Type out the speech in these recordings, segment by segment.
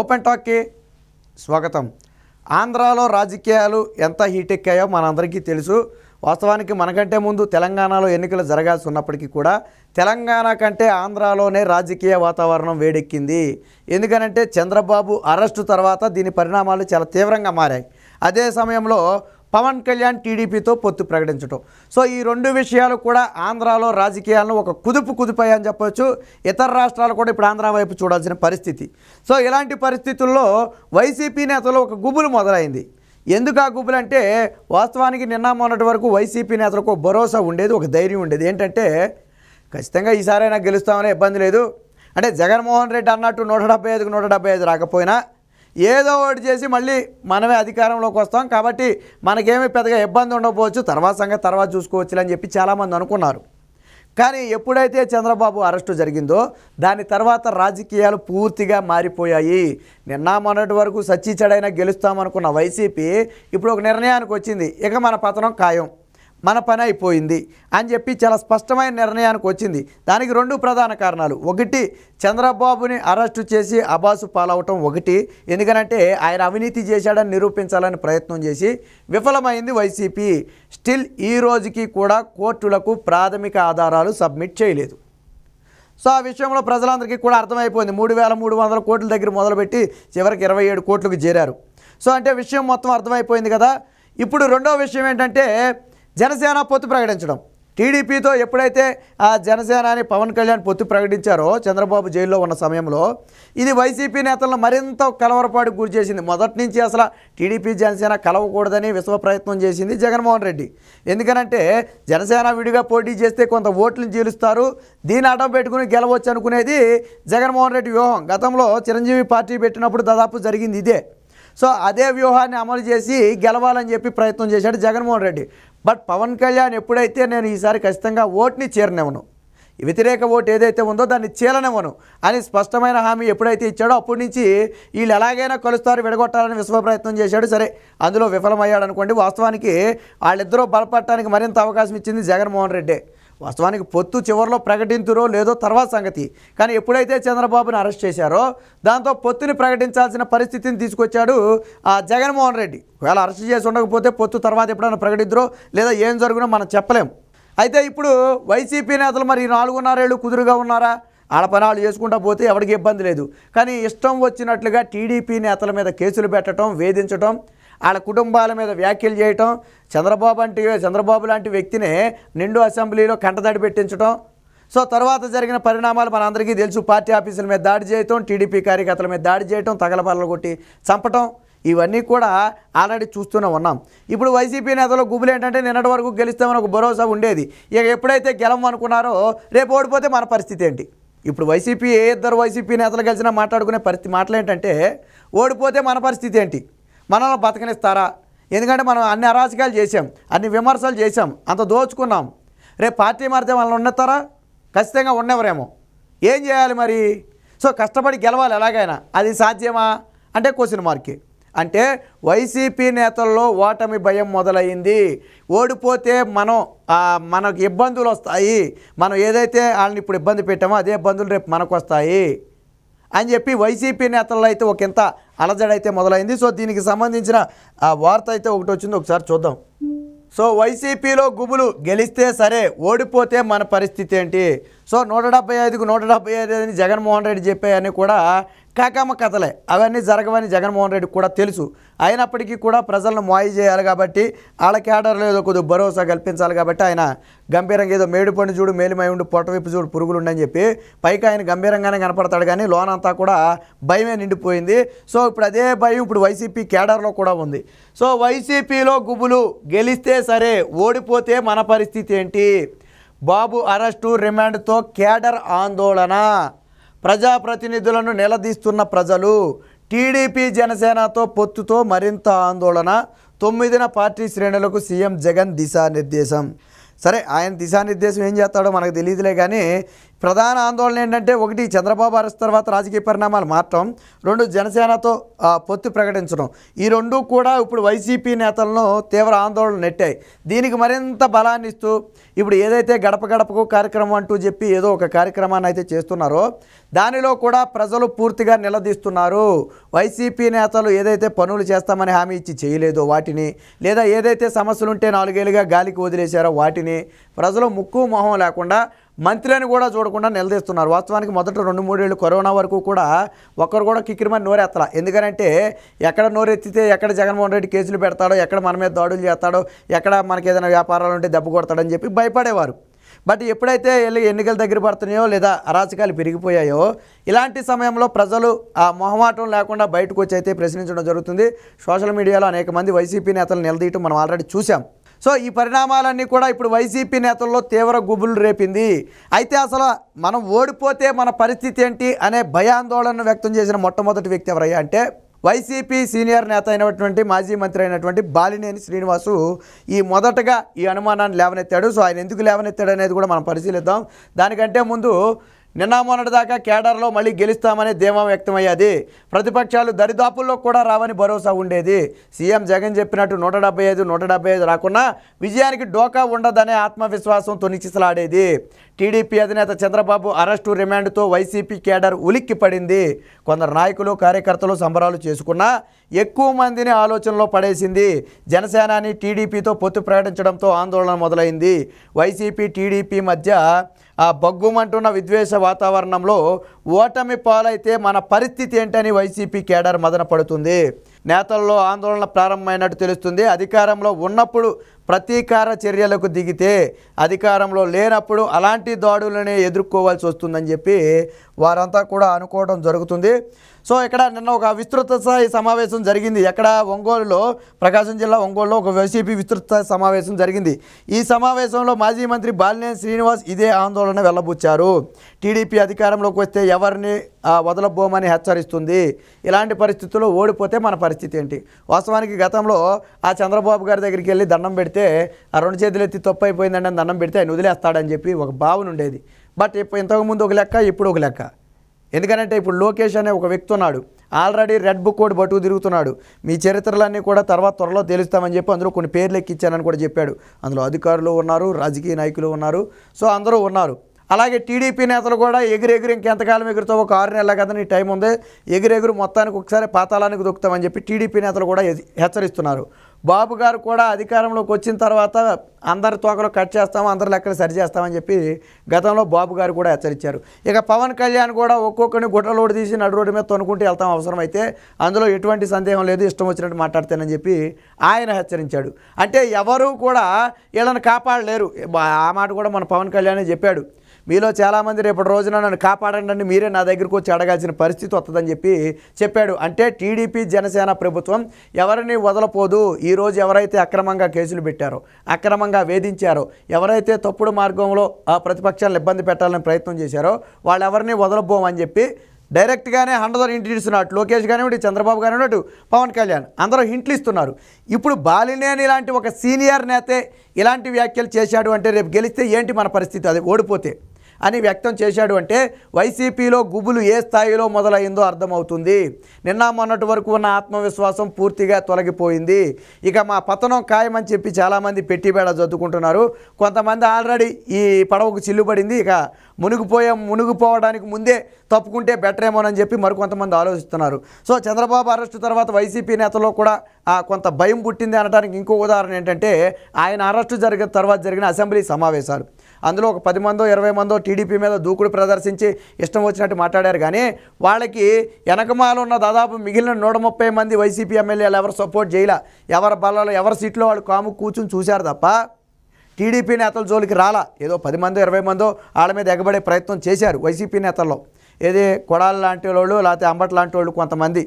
open టాక్కి స్వాగతం ఆంధ్రాలో రాజకీయాలు ఎంత హీట్ ఎక్కాయో మనందరికీ తెలుసు వాస్తవానికి మనకంటే ముందు తెలంగాణలో ఎన్నికలు జరగాల్సి ఉన్నప్పటికీ కూడా తెలంగాణ కంటే ఆంధ్రాలోనే రాజకీయ వాతావరణం వేడెక్కింది ఎందుకనంటే చంద్రబాబు అరెస్టు తర్వాత దీని పరిణామాలు చాలా తీవ్రంగా మారాయి అదే సమయంలో పవన్ కళ్యాణ్ టీడీపీతో పొత్తు ప్రకటించడం సో ఈ రెండు విషయాలు కూడా ఆంధ్రాలో రాజకీయాలను ఒక కుదుపు అని చెప్పొచ్చు ఇతర రాష్ట్రాలు కూడా ఇప్పుడు ఆంధ్ర వైపు చూడాల్సిన పరిస్థితి సో ఇలాంటి పరిస్థితుల్లో వైసీపీ నేతలు ఒక గుబులు మొదలైంది ఎందుకు ఆ గుబులంటే వాస్తవానికి నిన్న మొన్నటి వరకు వైసీపీ నేతలకు భరోసా ఉండేది ఒక ధైర్యం ఉండేది ఏంటంటే ఖచ్చితంగా ఈసారైనా గెలుస్తామనే ఇబ్బంది లేదు అంటే జగన్మోహన్ రెడ్డి అన్నట్టు నూట డెబ్బై ఐదుకు నూట డెబ్బై ఐదు రాకపోయినా ఏదో ఒకటి చేసి మళ్ళీ మనమే అధికారంలోకి వస్తాం కాబట్టి మనకేమీ పెద్దగా ఇబ్బంది ఉండకపోవచ్చు తర్వాత సంగతి తర్వాత చూసుకోవచ్చు అని చెప్పి చాలామంది అనుకున్నారు కానీ ఎప్పుడైతే చంద్రబాబు అరెస్టు జరిగిందో దాని తర్వాత రాజకీయాలు పూర్తిగా మారిపోయాయి నిన్న మొన్నటి వరకు సచ్చిచడైనా గెలుస్తామనుకున్న వైసీపీ ఇప్పుడు ఒక నిర్ణయానికి వచ్చింది ఇక మన పతనం ఖాయం మన పని అయిపోయింది అని చెప్పి చాలా స్పష్టమైన నిర్ణయానికి వచ్చింది దానికి రెండు ప్రధాన కారణాలు ఒకటి చంద్రబాబుని అరెస్టు చేసి అబాసు పాలవటం ఒకటి ఎందుకనంటే ఆయన అవినీతి చేశాడని నిరూపించాలని ప్రయత్నం చేసి విఫలమైంది వైసీపీ స్టిల్ ఈ రోజుకి కూడా కోర్టులకు ప్రాథమిక ఆధారాలు సబ్మిట్ చేయలేదు సో ఆ విషయంలో ప్రజలందరికీ కూడా అర్థమైపోయింది మూడు వేల మూడు వందల కోట్ల దగ్గర మొదలుపెట్టి చివరికి ఇరవై ఏడు కోట్లకు చేరారు సో అంటే విషయం మొత్తం అర్థమైపోయింది కదా ఇప్పుడు రెండో విషయం ఏంటంటే జనసేన పొత్తు ప్రకటించడం టీడీపీతో ఎప్పుడైతే ఆ జనసేన అని పవన్ కళ్యాణ్ పొత్తు ప్రకటించారో చంద్రబాబు జైల్లో ఉన్న సమయంలో ఇది వైసీపీ నేతలను మరింత కలవరపాటుకు గురి చేసింది మొదటి నుంచి అసలు టీడీపీ జనసేన కలవకూడదని విశ్వ ప్రయత్నం చేసింది జగన్మోహన్ రెడ్డి ఎందుకనంటే జనసేన విడిగా పోటీ చేస్తే కొంత ఓట్లను చీలుస్తారు దీన్ని అడ్డం పెట్టుకుని గెలవచ్చు అనుకునేది జగన్మోహన్ రెడ్డి వ్యూహం గతంలో చిరంజీవి పార్టీ పెట్టినప్పుడు దాదాపు జరిగింది ఇదే సో అదే వ్యూహాన్ని అమలు చేసి గెలవాలని చెప్పి ప్రయత్నం చేశాడు జగన్మోహన్ రెడ్డి బట్ పవన్ కళ్యాణ్ ఎప్పుడైతే నేను ఈసారి ఖచ్చితంగా ఓట్ని చేరనివ్వను వ్యతిరేక ఓటు ఏదైతే ఉందో దాన్ని చేరనివ్వను అని స్పష్టమైన హామీ ఎప్పుడైతే ఇచ్చాడో అప్పటి నుంచి వీళ్ళు ఎలాగైనా కలుస్తారు విడగొట్టాలని విశ్వ ప్రయత్నం చేశాడు సరే అందులో విఫలమయ్యాడు అనుకోండి వాస్తవానికి వాళ్ళిద్దరూ బలపడటానికి మరింత అవకాశం ఇచ్చింది జగన్మోహన్ రెడ్డి వాస్తవానికి పొత్తు చివరిలో ప్రకటించురో లేదో తర్వాత సంగతి కానీ ఎప్పుడైతే చంద్రబాబుని అరెస్ట్ చేశారో దాంతో పొత్తుని ప్రకటించాల్సిన పరిస్థితిని తీసుకొచ్చాడు ఆ జగన్మోహన్ రెడ్డి ఒకవేళ అరెస్ట్ చేసి ఉండకపోతే పొత్తు తర్వాత ఎప్పుడైనా ప్రకటించరో లేదా ఏం జరుగునో మనం చెప్పలేము అయితే ఇప్పుడు వైసీపీ నేతలు మరి నాలుగున్నరేళ్ళు కుదురుగా ఉన్నారా ఆడపనాలు చేసుకుంటా పోతే ఎవరికి ఇబ్బంది లేదు కానీ ఇష్టం వచ్చినట్లుగా టీడీపీ నేతల మీద కేసులు పెట్టడం వేధించడం వాళ్ళ కుటుంబాల మీద వ్యాఖ్యలు చేయటం చంద్రబాబు అంటే చంద్రబాబు లాంటి వ్యక్తిని నిండు అసెంబ్లీలో కంటదడి పెట్టించడం సో తర్వాత జరిగిన పరిణామాలు మనందరికీ తెలుసు పార్టీ ఆఫీసుల మీద దాడి చేయటం టీడీపీ కార్యకర్తల మీద దాడి చేయటం తగలపాలలు కొట్టి చంపటం ఇవన్నీ కూడా ఆల్రెడీ చూస్తూనే ఉన్నాం ఇప్పుడు వైసీపీ నేతలో గుబులు ఏంటంటే నిన్నటి వరకు గెలుస్తామని ఒక భరోసా ఉండేది ఇక ఎప్పుడైతే గెలం అనుకున్నారో రేపు ఓడిపోతే మన పరిస్థితి ఏంటి ఇప్పుడు వైసీపీ ఏ ఇద్దరు వైసీపీ నేతలు కలిసినా మాట్లాడుకునే పరిస్థితి మాటలు ఏంటంటే ఓడిపోతే మన పరిస్థితి ఏంటి మనల్ని బతకనిస్తారా ఎందుకంటే మనం అన్ని అరాచకాలు చేసాం అన్ని విమర్శలు చేసాం అంత దోచుకున్నాం రేపు పార్టీ మారితే వాళ్ళని ఉండేస్తారా ఖచ్చితంగా ఉండేవరేమో ఏం చేయాలి మరి సో కష్టపడి గెలవాలి ఎలాగైనా అది సాధ్యమా అంటే క్వశ్చన్ మార్కే అంటే వైసీపీ నేతల్లో ఓటమి భయం మొదలైంది ఓడిపోతే మనం మనకు ఇబ్బందులు వస్తాయి మనం ఏదైతే వాళ్ళని ఇప్పుడు ఇబ్బంది పెట్టామో అదే ఇబ్బందులు రేపు మనకు వస్తాయి అని చెప్పి వైసీపీ నేతల్లో అయితే ఒక ఇంత అలజడైతే మొదలైంది సో దీనికి సంబంధించిన ఆ వార్త అయితే ఒకటి వచ్చింది ఒకసారి చూద్దాం సో వైసీపీలో గుబులు గెలిస్తే సరే ఓడిపోతే మన పరిస్థితి ఏంటి సో నూట డెబ్బై ఐదుకు నూట డెబ్బై ఐదు అని జగన్మోహన్ రెడ్డి చెప్పాయని కూడా కాకమ్మ కథలే అవన్నీ జరగవని జగన్మోహన్ రెడ్డి కూడా తెలుసు అయినప్పటికీ కూడా ప్రజలను మాయి చేయాలి కాబట్టి వాళ్ళ క్యాడర్లో ఏదో కొద్దిగా భరోసా కల్పించాలి కాబట్టి ఆయన గంభీరంగా ఏదో మేడిపండు చూడు మేలిమై ఉండు పొట్టవిప్పు చూడు పురుగులు ఉండని చెప్పి పైకి ఆయన గంభీరంగానే కనపడతాడు కానీ లోనంతా కూడా భయమే నిండిపోయింది సో ఇప్పుడు అదే భయం ఇప్పుడు వైసీపీ క్యాడర్లో కూడా ఉంది సో వైసీపీలో గుబులు గెలిస్తే సరే ఓడిపోతే మన పరిస్థితి ఏంటి బాబు అరెస్టు రిమాండ్తో క్యాడర్ ఆందోళన ప్రజాప్రతినిధులను నిలదీస్తున్న ప్రజలు టీడీపీ జనసేనతో పొత్తుతో మరింత ఆందోళన తొమ్మిదిన పార్టీ శ్రేణులకు సీఎం జగన్ దిశానిర్దేశం సరే ఆయన దిశానిర్దేశం ఏం చేస్తాడో మనకు తెలియదులే కానీ ప్రధాన ఆందోళన ఏంటంటే ఒకటి చంద్రబాబు అరెస్ట్ తర్వాత రాజకీయ పరిణామాలు మార్చడం రెండు జనసేనతో పొత్తు ప్రకటించడం ఈ రెండు కూడా ఇప్పుడు వైసీపీ నేతలను తీవ్ర ఆందోళన నెట్టాయి దీనికి మరింత బలాన్ని ఇస్తూ ఇప్పుడు ఏదైతే గడప గడపకు కార్యక్రమం అంటూ చెప్పి ఏదో ఒక కార్యక్రమాన్ని అయితే చేస్తున్నారో దానిలో కూడా ప్రజలు పూర్తిగా నిలదీస్తున్నారు వైసీపీ నేతలు ఏదైతే పనులు చేస్తామని హామీ ఇచ్చి చేయలేదో వాటిని లేదా ఏదైతే సమస్యలుంటే నాలుగేళ్లుగా గాలికి వదిలేశారో వాటిని ప్రజలు ముక్కు మొహం లేకుండా మంత్రిని కూడా చూడకుండా నిలదీస్తున్నారు వాస్తవానికి మొదట రెండు మూడేళ్ళు కరోనా వరకు కూడా ఒక్కరు కూడా కిక్కిరిమని నోరెత్తలా ఎందుకనంటే ఎక్కడ నోరెత్తితే ఎక్కడ జగన్మోహన్ రెడ్డి కేసులు పెడతాడో ఎక్కడ మన మీద దాడులు చేస్తాడో ఎక్కడ మనకి ఏదైనా వ్యాపారాలు ఉంటే దెబ్బ కొడతాడని చెప్పి భయపడేవారు బట్ ఎప్పుడైతే వెళ్ళి ఎన్నికలు దగ్గర పడుతున్నాయో లేదా అరాచకాలు పెరిగిపోయాయో ఇలాంటి సమయంలో ప్రజలు ఆ మొహమాటం లేకుండా బయటకు వచ్చి అయితే ప్రశ్నించడం జరుగుతుంది సోషల్ మీడియాలో అనేక మంది వైసీపీ నేతలు నిలదీయటం మనం ఆల్రెడీ చూసాం సో ఈ పరిణామాలన్నీ కూడా ఇప్పుడు వైసీపీ నేతల్లో తీవ్ర గుబులు రేపింది అయితే అసలు మనం ఓడిపోతే మన పరిస్థితి ఏంటి అనే భయాందోళన వ్యక్తం చేసిన మొట్టమొదటి వ్యక్తి ఎవరయ్యా అంటే వైసీపీ సీనియర్ నేత అయినటువంటి మాజీ మంత్రి అయినటువంటి బాలినేని శ్రీనివాసు ఈ మొదటగా ఈ అనుమానాన్ని లేవనెత్తాడు సో ఆయన ఎందుకు లేవనెత్తాడు అనేది కూడా మనం పరిశీలిద్దాం దానికంటే ముందు నిన్న మొన్నటిదాకా కేడర్లో మళ్ళీ గెలుస్తామనే ధీమా వ్యక్తమయ్యేది ప్రతిపక్షాలు దరిదాపుల్లో కూడా రావని భరోసా ఉండేది సీఎం జగన్ చెప్పినట్టు నూట డెబ్బై ఐదు నూట డెబ్బై ఐదు రాకున్నా విజయానికి డోకా ఉండదనే ఆత్మవిశ్వాసం తొనిచిసలాడేది టీడీపీ అధినేత చంద్రబాబు అరెస్టు రిమాండ్తో వైసీపీ కేడర్ ఉలిక్కి పడింది కొందరు నాయకులు కార్యకర్తలు సంబరాలు చేసుకున్నా ఎక్కువ మందిని ఆలోచనలో పడేసింది జనసేనాని టీడీపీతో పొత్తు ప్రకటించడంతో ఆందోళన మొదలైంది వైసీపీ టీడీపీ మధ్య ఆ బొగ్గుమంటున్న విద్వేష వాతావరణంలో ఓటమి పాలైతే మన పరిస్థితి ఏంటని వైసీపీ కేడర్ మదన పడుతుంది నేతల్లో ఆందోళన ప్రారంభమైనట్టు తెలుస్తుంది అధికారంలో ఉన్నప్పుడు ప్రతీకార చర్యలకు దిగితే అధికారంలో లేనప్పుడు అలాంటి దాడులనే ఎదుర్కోవాల్సి వస్తుందని చెప్పి వారంతా కూడా అనుకోవడం జరుగుతుంది సో ఇక్కడ నిన్న ఒక విస్తృత స్థాయి సమావేశం జరిగింది ఎక్కడ ఒంగోలులో ప్రకాశం జిల్లా ఒంగోలులో ఒక వైసీపీ విస్తృత సమావేశం జరిగింది ఈ సమావేశంలో మాజీ మంత్రి బాలినేని శ్రీనివాస్ ఇదే ఆందోళన వెళ్ళబుచ్చారు టీడీపీ అధికారంలోకి వస్తే ఎవరిని వదలబోమని హెచ్చరిస్తుంది ఇలాంటి పరిస్థితుల్లో ఓడిపోతే మన పరిస్థితి ఏంటి వాస్తవానికి గతంలో ఆ చంద్రబాబు గారి దగ్గరికి వెళ్ళి దండం పెడితే ఆ రెండు చేతులు ఎత్తి తప్పు అయిపోయిందండి అని దండం పెడితే ఆయన వదిలేస్తాడని చెప్పి ఒక భావన ఉండేది బట్ ఇప్పుడు ఇంతకుముందు ఒక లెక్క ఇప్పుడు ఒక లెక్క ఎందుకంటే ఇప్పుడు లోకేష్ అనే ఒక వ్యక్తి ఉన్నాడు ఆల్రెడీ రెడ్ బుక్ కోడ్ బట్టుకు తిరుగుతున్నాడు మీ చరిత్రలన్నీ కూడా తర్వాత త్వరలో తెలుస్తామని చెప్పి అందులో కొన్ని పేర్లు ఎక్కించానని కూడా చెప్పాడు అందులో అధికారులు ఉన్నారు రాజకీయ నాయకులు ఉన్నారు సో అందరూ ఉన్నారు అలాగే టీడీపీ నేతలు కూడా ఎగిరెగిరి ఇంకెంతకాలం ఎగురుతో ఒక ఆరు నెలల కదా నీ టైం ఉంది ఎగురెగురు మొత్తానికి ఒకసారి పాతాలానికి దొక్కుతామని చెప్పి టీడీపీ నేతలు కూడా హెచ్చరిస్తున్నారు బాబు గారు కూడా అధికారంలోకి వచ్చిన తర్వాత అందరి తోకలు కట్ చేస్తాము అందరి లెక్కలు సరి చేస్తామని చెప్పి గతంలో బాబు గారు కూడా హెచ్చరించారు ఇక పవన్ కళ్యాణ్ కూడా ఒక్కొక్కరిని గుడ్డలోడు తీసి నడు రోడ్డు మీద తొనుకుంటూ వెళ్తాం అవసరమైతే అందులో ఎటువంటి సందేహం లేదు ఇష్టం వచ్చినట్టు మాట్లాడతానని చెప్పి ఆయన హెచ్చరించాడు అంటే ఎవరు కూడా వీళ్ళని కాపాడలేరు ఆ మాట కూడా మన పవన్ కళ్యాణ్ చెప్పాడు మీలో చాలామంది రేపటి రోజున నన్ను కాపాడండి మీరే నా దగ్గరకు వచ్చి అడగాల్సిన పరిస్థితి వస్తుందని చెప్పి చెప్పాడు అంటే టీడీపీ జనసేన ప్రభుత్వం ఎవరిని వదలపోదు ఈరోజు ఎవరైతే అక్రమంగా కేసులు పెట్టారో అక్రమంగా వేధించారో ఎవరైతే తప్పుడు మార్గంలో ఆ ప్రతిపక్షాలను ఇబ్బంది పెట్టాలని ప్రయత్నం చేశారో వాళ్ళు ఎవరిని వదలబోమని చెప్పి డైరెక్ట్గానే హండ్రదర్ ఇంటి ఇస్తున్నారు లోకేష్ కానివ్వండి చంద్రబాబు కానివ్వండి పవన్ కళ్యాణ్ అందరూ ఇంట్లు ఇస్తున్నారు ఇప్పుడు బాలినేని ఇలాంటి ఒక సీనియర్ నేతే ఇలాంటి వ్యాఖ్యలు చేశాడు అంటే రేపు గెలిస్తే ఏంటి మన పరిస్థితి అది ఓడిపోతే అని వ్యక్తం చేశాడు అంటే వైసీపీలో గుబులు ఏ స్థాయిలో మొదలైందో అర్థమవుతుంది నిన్న మొన్నటి వరకు ఉన్న ఆత్మవిశ్వాసం పూర్తిగా తొలగిపోయింది ఇక మా పతనం ఖాయమని చెప్పి చాలామంది పెట్టిబేడ చదువుకుంటున్నారు కొంతమంది ఆల్రెడీ ఈ పడవకు చిల్లుబడింది ఇక మునిగిపోయే మునిగిపోవడానికి ముందే తప్పుకుంటే బెటర్ ఏమోనని చెప్పి మరికొంతమంది ఆలోచిస్తున్నారు సో చంద్రబాబు అరెస్టు తర్వాత వైసీపీ నేతలో కూడా కొంత భయం పుట్టింది అనడానికి ఇంకో ఉదాహరణ ఏంటంటే ఆయన అరెస్టు జరిగిన తర్వాత జరిగిన అసెంబ్లీ సమావేశాలు అందులో ఒక పది మందో ఇరవై మందో టీడీపీ మీద దూకుడు ప్రదర్శించి ఇష్టం వచ్చినట్టు మాట్లాడారు కానీ వాళ్ళకి వెనకమాల ఉన్న దాదాపు మిగిలిన నూట ముప్పై మంది వైసీపీ ఎమ్మెల్యేలు ఎవరు సపోర్ట్ చేయలే ఎవరి బలలో ఎవరి సీట్లో వాళ్ళు కాము కూర్చుని చూశారు తప్ప టీడీపీ నేతల జోలికి రాలా ఏదో పది మందో ఇరవై మందో వాళ్ళ మీద ఎగబడే ప్రయత్నం చేశారు వైసీపీ నేతల్లో ఏది కొడాల లాంటి వాళ్ళు లేకపోతే అంబట్ లాంటి వాళ్ళు కొంతమంది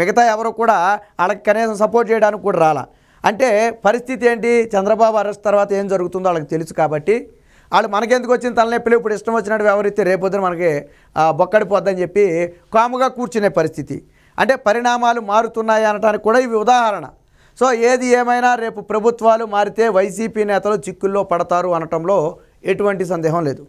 మిగతా ఎవరు కూడా వాళ్ళకి కనీసం సపోర్ట్ చేయడానికి కూడా రాలా అంటే పరిస్థితి ఏంటి చంద్రబాబు అరెస్ట్ తర్వాత ఏం జరుగుతుందో వాళ్ళకి తెలుసు కాబట్టి వాళ్ళు మనకెందుకు వచ్చిన తలనొప్పులు ఇప్పుడు ఇష్టం వచ్చినట్టు వ్యవహరిస్తే రేపొద్దున మనకి బొక్కడిపోద్దని చెప్పి కాముగా కూర్చునే పరిస్థితి అంటే పరిణామాలు మారుతున్నాయి అనడానికి కూడా ఇవి ఉదాహరణ సో ఏది ఏమైనా రేపు ప్రభుత్వాలు మారితే వైసీపీ నేతలు చిక్కుల్లో పడతారు అనటంలో ఎటువంటి సందేహం లేదు